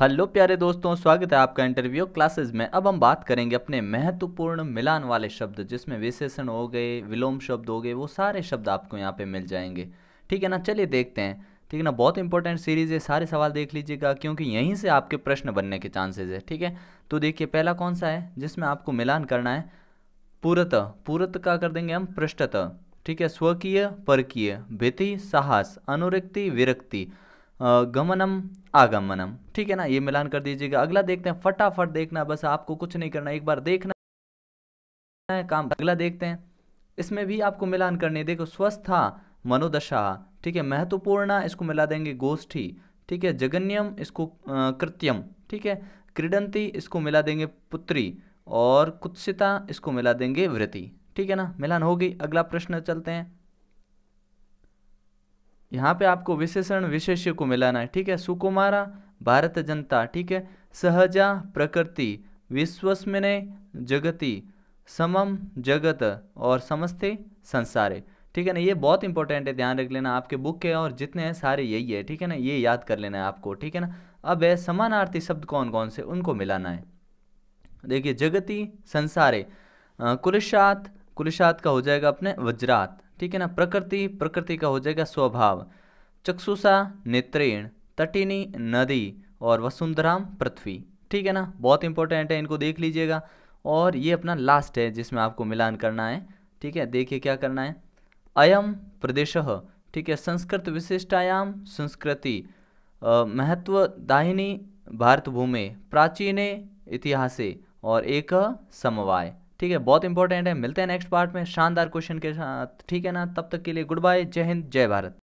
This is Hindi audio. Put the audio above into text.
हेलो प्यारे दोस्तों स्वागत है आपका इंटरव्यू क्लासेस में अब हम बात करेंगे अपने महत्वपूर्ण मिलान वाले शब्द जिसमें विशेषण हो गए विलोम शब्द हो गए वो सारे शब्द आपको यहाँ पे मिल जाएंगे ठीक है ना चलिए देखते हैं ठीक है ना बहुत इंपॉर्टेंट सीरीज़ है सारे सवाल देख लीजिएगा क्योंकि यहीं से आपके प्रश्न बनने के चांसेज है ठीक है तो देखिए पहला कौन सा है जिसमें आपको मिलान करना है पूरत पूरत का कर देंगे हम पृष्ठत ठीक है स्वकीय परकीय भीति साहस अनुरक्ति विरक्ति गमनम आगमनम ठीक है ना ये मिलान कर दीजिएगा अगला देखते हैं फटाफट देखना बस आपको कुछ नहीं करना एक बार देखना है काम अगला देखते हैं इसमें भी आपको मिलान करने देखो स्वस्था मनोदशा ठीक है महत्वपूर्ण इसको मिला देंगे गोष्ठी ठीक है जगन्यम इसको कृत्यम ठीक है क्रीडंती इसको मिला देंगे पुत्री और कुत्सिता इसको मिला देंगे वृति ठीक है ना मिलान होगी अगला प्रश्न चलते हैं यहाँ पे आपको विशेषण विशेष्य को मिलाना है ठीक है सुकुमारा भारत जनता ठीक है सहजा प्रकृति विश्वस्मिने जगति समम जगत और समस्ते संसारे ठीक है ना ये बहुत इंपॉर्टेंट है ध्यान रख लेना आपके बुक के और जितने हैं सारे यही है ठीक है ना ये याद कर लेना है आपको ठीक है ना अब है समानार्थी शब्द कौन कौन से उनको मिलाना है देखिए जगति संसारे कुरुषात कुरुषात का हो जाएगा अपने वज्रात ठीक है ना प्रकृति प्रकृति का हो जाएगा स्वभाव चक्षुषा नेत्रेण तटिनी नदी और वसुंधराम पृथ्वी ठीक है ना बहुत इंपॉर्टेंट है इनको देख लीजिएगा और ये अपना लास्ट है जिसमें आपको मिलान करना है ठीक है देखिए क्या करना है अयम प्रदेश ठीक है संस्कृत विशिष्टायाम संस्कृति महत्व दाहिनी भारत भूमि प्राचीन इतिहासे और एक समवाय ठीक है बहुत इंपॉर्टेंट है मिलते हैं नेक्स्ट पार्ट में शानदार क्वेश्चन के साथ ठीक है ना तब तक के लिए गुड बाय जय हिंद जय भारत